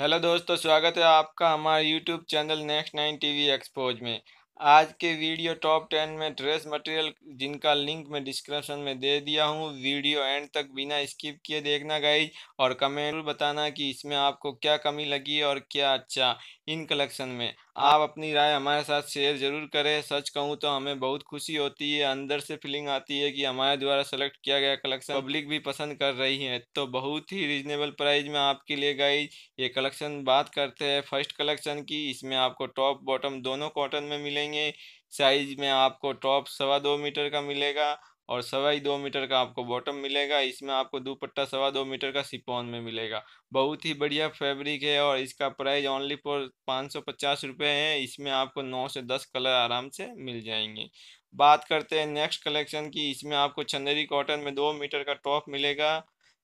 hello दोस्तों स्वागत है आपका हमारे YouTube channel next nine TV expose में आज के वीडियो टॉप टेन में ड्रेस मटेरियल जिनका लिंक मैं डिस्क्रिप्शन में दे दिया हूँ वीडियो एंड तक बिना स्किप किए देखना गाइज और कमेंट बताना कि इसमें आपको क्या कमी लगी और क्या अच्छा इन कलेक्शन में आप अपनी राय हमारे साथ शेयर ज़रूर करें सच कहूँ तो हमें बहुत खुशी होती है अंदर से फीलिंग आती है कि हमारे द्वारा सेलेक्ट किया गया कलेक्शन पब्लिक भी पसंद कर रही है तो बहुत ही रिजनेबल प्राइस में आपके लिए गाइज ये कलेक्शन बात करते हैं फर्स्ट कलेक्शन की इसमें आपको टॉप बॉटम दोनों कॉटन में मिलेंगे साइज में आपको टॉप सवा दो मीटर का मिलेगा और सवाई दो मीटर का आपको बॉटम मिलेगा इसमें आपको दुपट्टा सवा दो मीटर का सिपोन में मिलेगा बहुत ही बढ़िया फैब्रिक है और इसका प्राइस ओनली फॉर पाँच सौ पचास रुपये है इसमें आपको नौ से दस कलर आराम से मिल जाएंगे बात करते हैं नेक्स्ट कलेक्शन की इसमें आपको चंदेरी कॉटन में दो मीटर का टॉप मिलेगा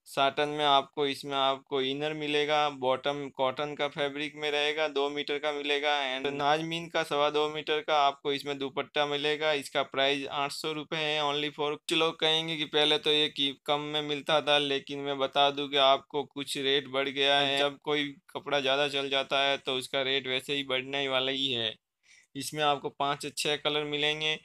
साटन में आपको इसमें आपको इनर मिलेगा बॉटम कॉटन का फैब्रिक में रहेगा दो मीटर का मिलेगा एंड नाजमीन का सवा दो मीटर का आपको इसमें दुपट्टा मिलेगा इसका प्राइस आठ सौ रुपये है ओनली फॉर कुछ लोग कहेंगे कि पहले तो ये की कम में मिलता था लेकिन मैं बता दूं कि आपको कुछ रेट बढ़ गया है जब कोई कपड़ा ज़्यादा चल जाता है तो उसका रेट वैसे ही बढ़ने वाला ही है इसमें आपको पाँच छः कलर मिलेंगे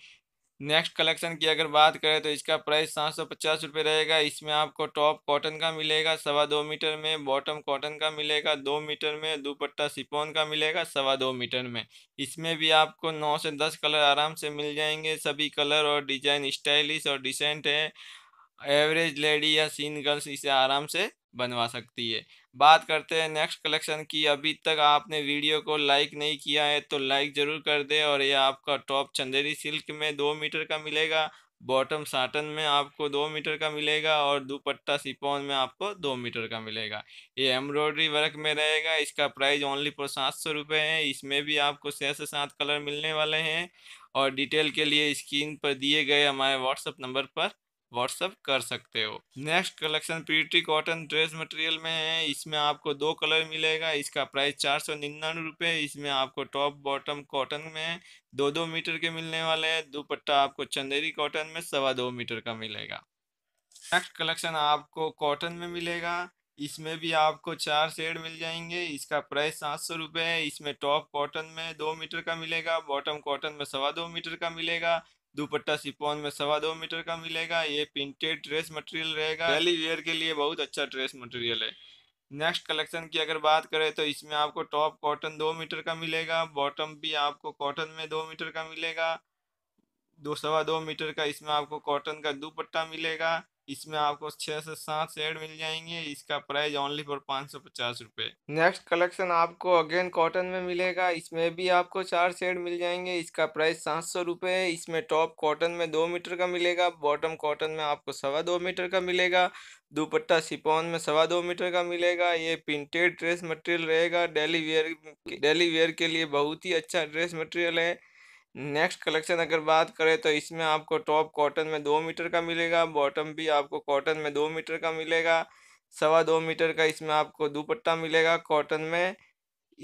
नेक्स्ट कलेक्शन की अगर बात करें तो इसका प्राइस सात सौ पचास रुपये रहेगा इसमें आपको टॉप कॉटन का मिलेगा सवा दो मीटर में बॉटम कॉटन का मिलेगा दो मीटर में दुपट्टा सिपोन का मिलेगा सवा दो मीटर में इसमें भी आपको नौ से दस कलर आराम से मिल जाएंगे सभी कलर और डिजाइन स्टाइलिश और डिसेंट है एवरेज लेडी या सीन गर्ल्स इसे आराम से बनवा सकती है बात करते हैं नेक्स्ट कलेक्शन की अभी तक आपने वीडियो को लाइक नहीं किया है तो लाइक ज़रूर कर दे और ये आपका टॉप चंदेरी सिल्क में दो मीटर का मिलेगा बॉटम साटन में आपको दो मीटर का मिलेगा और दुपट्टा सिपोन में आपको दो मीटर का मिलेगा ये एम्ब्रॉयडरी वर्क में रहेगा इसका प्राइस ओनली पर सात सौ रुपये है इसमें भी आपको छः से सात कलर मिलने वाले हैं और डिटेल के लिए स्क्रीन पर दिए गए हमारे व्हाट्सएप नंबर पर व्हाट्सअप कर सकते हो next collection pretty cotton dress material में है इसमें आपको दो कलर मिलेगा इसका प्राइस चार सौ निन्यानवे रुपये इसमें आपको टॉप बॉटम कॉटन में दो दो मीटर के मिलने वाले हैं दुपट्टा आपको चंदेरी कॉटन में सवा दो मीटर का मिलेगा नेक्स्ट कलेक्शन आपको कॉटन में मिलेगा इसमें भी आपको चार शेड मिल जाएंगे इसका प्राइस सात सौ रुपये है इसमें टॉप कॉटन में दो मीटर का मिलेगा बॉटम कॉटन में सवा दो मीटर का मिलेगा दुपट्टा सिपोन में सवा दो मीटर का मिलेगा ये प्रिंटेड ड्रेस मटेरियल रहेगा डेली वेयर के लिए बहुत अच्छा ड्रेस मटेरियल है नेक्स्ट कलेक्शन की अगर बात करें तो इसमें आपको टॉप कॉटन दो मीटर का मिलेगा बॉटम भी आपको कॉटन में दो मीटर का मिलेगा दो सवा दो मीटर का इसमें आपको कॉटन का दुपट्टा मिलेगा इसमें आपको छः से सात शेड मिल जाएंगे इसका प्राइस ओनली फॉर पाँच सौ पचास रुपये नेक्स्ट कलेक्शन आपको अगेन कॉटन में मिलेगा इसमें भी आपको चार शेड मिल जाएंगे इसका प्राइस सात सौ रुपये है इसमें टॉप कॉटन में दो मीटर का मिलेगा बॉटम कॉटन में आपको सवा दो मीटर का मिलेगा दुपट्टा सिपोन में सवा दो मीटर का मिलेगा ये प्रिंटेड ड्रेस मटेरियल रहेगा डेली वेयर डेली वेयर के लिए बहुत ही अच्छा ड्रेस मटेरियल है नेक्स्ट कलेक्शन अगर बात करें तो इसमें आपको टॉप कॉटन में दो मीटर का मिलेगा बॉटम भी आपको कॉटन में दो मीटर का मिलेगा सवा दो मीटर का इसमें आपको दुपट्टा मिलेगा कॉटन में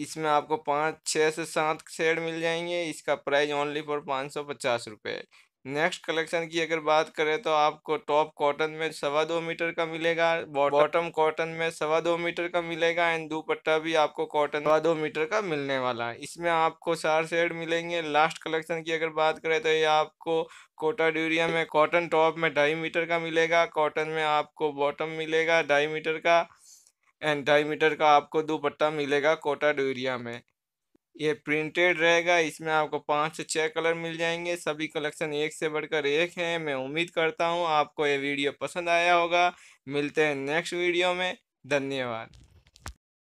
इसमें आपको पाँच छः से सात शेड मिल जाएंगे इसका प्राइस ओनली फॉर पाँच सौ पचास रुपये नेक्स्ट कलेक्शन की अगर बात करें तो आपको टॉप कॉटन में सवा दो मीटर का मिलेगा बॉटम कॉटन में सवा दो मीटर का मिलेगा एंड दुपट्टा भी आपको कॉटन सवा दो मीटर का मिलने वाला है इसमें आपको चार सेट मिलेंगे लास्ट कलेक्शन की अगर बात करें तो ये आपको कोटा ड्यूरिया में कॉटन टॉप में ढाई मीटर का मिलेगा कॉटन में आपको बॉटम मिलेगा ढाई मीटर का एंड ढाई मीटर का आपको दुपट्टा मिलेगा कोटा ड्यूरिया में ये प्रिंटेड रहेगा इसमें आपको पाँच से छः कलर मिल जाएंगे सभी कलेक्शन एक से बढ़कर एक हैं मैं उम्मीद करता हूँ आपको ये वीडियो पसंद आया होगा मिलते हैं नेक्स्ट वीडियो में धन्यवाद